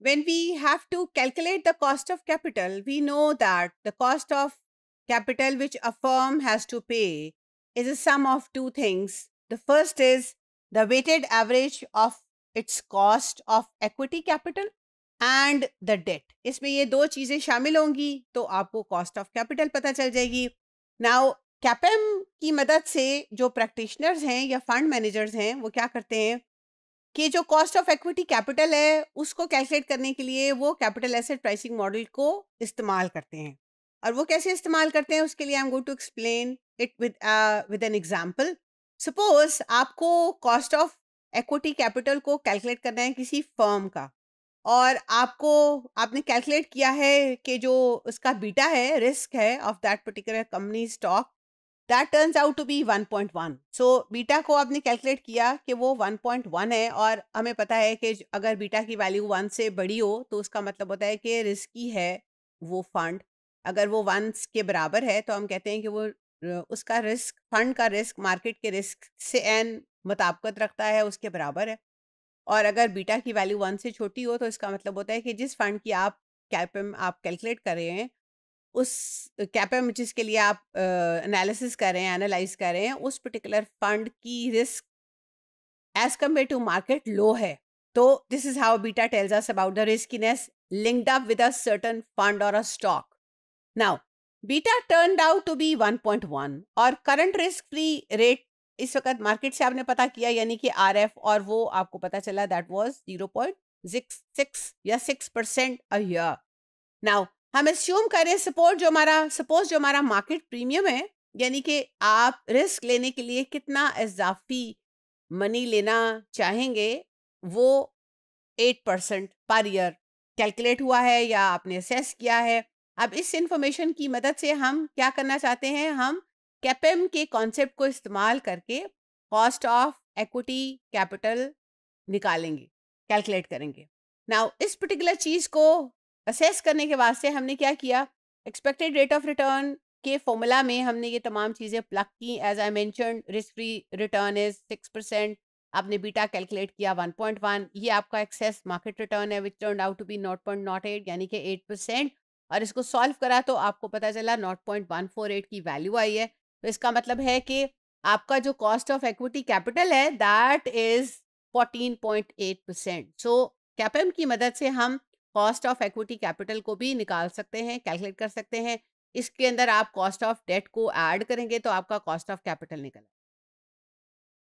when we have to calculate the cost of capital, we know that the cost of capital which a firm has to pay is a sum of two things. The first is the weighted average of its cost of equity capital and the debt. इसमें ये दो चीज़ें शामिल होंगी तो आपको cost of capital पता चल जाएगी Now कैपेम की मदद से जो प्रैक्टिशनर्स हैं या फंड मैनेजर्स हैं वो क्या करते हैं कि जो कॉस्ट ऑफ एक्विटी कैपिटल है उसको कैलकुलेट करने के लिए वो कैपिटल एसेट प्राइसिंग मॉडल को इस्तेमाल करते हैं और वो कैसे इस्तेमाल करते हैं उसके लिए I am going to explain it with with an example suppose आपको कॉस्ट ऑफ एक्विटी कैपिटल को कैलकुलेट करना है किसी फर्म का और आपको आपने कैलकुलेट किया है कि जो उसका बीटा है रिस्क है of that particular company stock that turns out to be 1.1 so beta को आपने कैलकुलेट किया कि वो 1.1 है और हमें पता है कि अगर बीटा की वैल्यू वन से बड़ी हो तो उसका मतलब होता है कि रिस्की है वो फंड अगर वो वन के बराबर है तो हम कहते हैं कि वो उसका रिस्क फंड का रिस्क मार्केट के रिस्क से एन मुताबकत रखता है उसके बराबर है और अगर बीटा की वैल्यू वन से छोटी हो तो इसका मतलब होता है कि जिस फंड की आप कैप आप कैलकुलेट कर रहे हैं उस कैपेमिटिस के लिए आप एनालिसिस कर रहे हैं एनालाइज कर रहे हैं उस पर्टिकुलर फंड की risk as compare to market low है तो this is how beta tells us about the riskiness linked up with a certain fund और a stock now beta turn out to be 1.1 और current risk free rate इस वक्त market से आपने पता किया यानी कि आर और वो आपको पता चला दैट वॉज जीरो या सिक्स परसेंट अ नाउ हम एस्यूम करें सपोर्ट जो हमारा सपोज जो हमारा मार्केट प्रीमियम है यानी कि आप रिस्क लेने के लिए कितना इजाफी मनी लेना चाहेंगे वो एट परसेंट पर ईयर कैलकुलेट हुआ है या आपने असेस किया है अब इस इंफॉर्मेशन की मदद से हम क्या करना चाहते हैं हम कैपेम के कॉन्सेप्ट को इस्तेमाल करके कॉस्ट ऑफ एक्विटी कैपिटल निकालेंगे कैलकुलेट करेंगे नाउ इस पर्टिकुलर चीज़ को असेस करने के वास्ते हमने क्या किया एक्सपेक्टेड रेट ऑफ रिटर्न के फॉर्मूला में हमने ये तमाम चीज़ें प्लग की as I mention risk free return is six percent आपने बीटा कैलकुलेट किया वन पॉइंट वन ये आपका एक्सेस मार्केट रिटर्न है which turn out to be not point not eight यानी कि एट परसेंट और इसको सॉल्व करा तो आपको पता चला not point one four eight की वैल्यू आई है तो इसका मतलब है कि आपका जो कॉस्ट ऑफ एक्विटी कैपिटल है that is fourteen point eight percent so CAPM की मदद से हम कॉस्ट ऑफ एक्विटी कैपिटल को भी निकाल सकते हैं कैलकुलेट कर सकते हैं इसके अंदर आप कॉस्ट ऑफ डेट को ऐड करेंगे तो आपका कॉस्ट ऑफ कैपिटल निकल